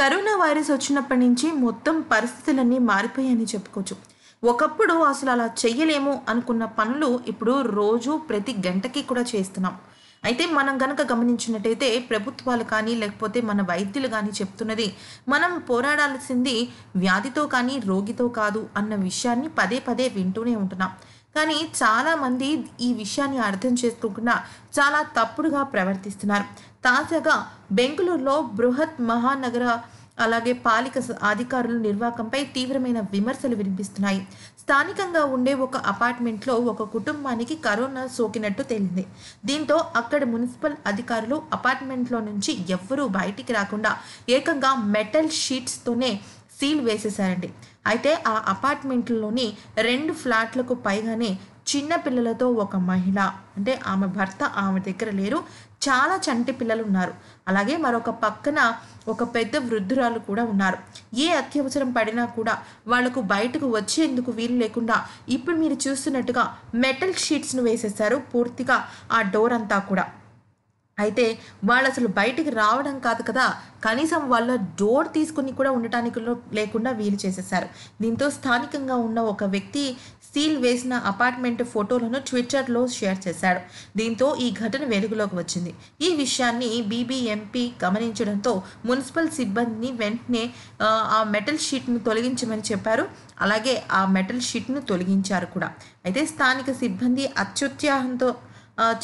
corona virus వచ్చినప్పటి నుంచి మొత్తం పరిస్థితులన్నీ మారిపోయాయని చెప్పుకోవచ్చు ఒకప్పుడు అసలు అలా చెయ్యలేము అనుకున్న పనులు ఇప్పుడు రోజు ప్రతి గంటకి కూడా చేస్తున్నాం అయితే మనం గనక గమనించినట్టయితే ప్రభుత్వాలు కానీ లేకపోతే మన వైద్యులు కానీ చెప్తున్నది మనం పోరాడాల్సింది వ్యాధితో కానీ రోగితో కాదు అన్న విషయాన్ని పదే పదే వింటూనే ఉంటున్నాం కానీ చాలామంది ఈ విషయాన్ని అర్థం చేసుకోకుండా చాలా తప్పుడుగా ప్రవర్తిస్తున్నారు తాజాగా బెంగళూరులో బృహత్ మహానగర అలాగే పాలిక అధికారుల నిర్వాకంపై తీవ్రమైన విమర్శలు వినిపిస్తున్నాయి స్థానికంగా ఉండే ఒక అపార్ట్మెంట్లో ఒక కుటుంబానికి కరోనా సోకినట్టు తేలింది దీంతో అక్కడ మున్సిపల్ అధికారులు అపార్ట్మెంట్లో నుంచి ఎవ్వరూ బయటికి రాకుండా ఏకంగా మెటల్ షీట్స్తోనే సీల్ వేసేశారండి అయితే ఆ అపార్ట్మెంట్లోని రెండు ఫ్లాట్లకు పైగానే చిన్న పిల్లలతో ఒక మహిళ అంటే ఆమె భర్త ఆమె దగ్గర లేరు చాలా చంటి పిల్లలు ఉన్నారు అలాగే మరొక పక్కన ఒక పెద్ద వృద్ధురాలు కూడా ఉన్నారు ఏ అత్యవసరం పడినా కూడా వాళ్లకు బయటకు వచ్చేందుకు వీలు లేకుండా ఇప్పుడు మీరు చూస్తున్నట్టుగా మెటల్ షీట్స్ను వేసేసారు పూర్తిగా ఆ డోర్ అంతా కూడా అయితే వాళ్ళు అసలు బయటికి రావడం కాదు కదా కనీసం వాళ్ళ డోర్ తీసుకుని కూడా ఉండటానికి లేకుండా వీలు చేసేసారు దీంతో స్థానికంగా ఉన్న ఒక వ్యక్తి సీల్ వేసిన అపార్ట్మెంట్ ఫోటోలను ట్విట్టర్లో షేర్ చేశాడు దీంతో ఈ ఘటన వెలుగులోకి వచ్చింది ఈ విషయాన్ని బీబీఎంపీ గమనించడంతో మున్సిపల్ సిబ్బందిని వెంటనే ఆ మెటల్ షీట్ను తొలగించమని చెప్పారు అలాగే ఆ మెటల్ షీట్ను తొలగించారు కూడా అయితే స్థానిక సిబ్బంది అత్యుత్సాహంతో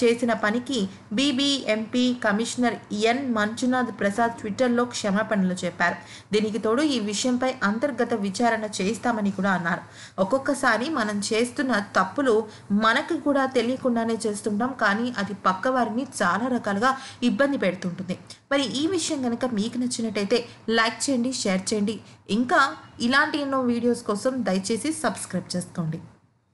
చేసిన పనికి BBMP commissioner N Manjunath Prasad ట్విట్టర్లో క్షమాపణలు చెప్పారు దీనికి తోడు ఈ విషయంపై అంతర్గత విచారణ చేస్తామని కూడా అన్నారు ఒక్కొక్కసారి మనం చేస్తున్న తప్పులు మనకి కూడా తెలియకుండానే చేస్తుంటాం కానీ అది పక్క వారిని చాలా రకాలుగా ఇబ్బంది పెడుతుంటుంది మరి ఈ విషయం కనుక మీకు నచ్చినట్టయితే లైక్ చేయండి షేర్ చేయండి ఇంకా ఇలాంటి ఎన్నో వీడియోస్ కోసం దయచేసి సబ్స్క్రైబ్ చేసుకోండి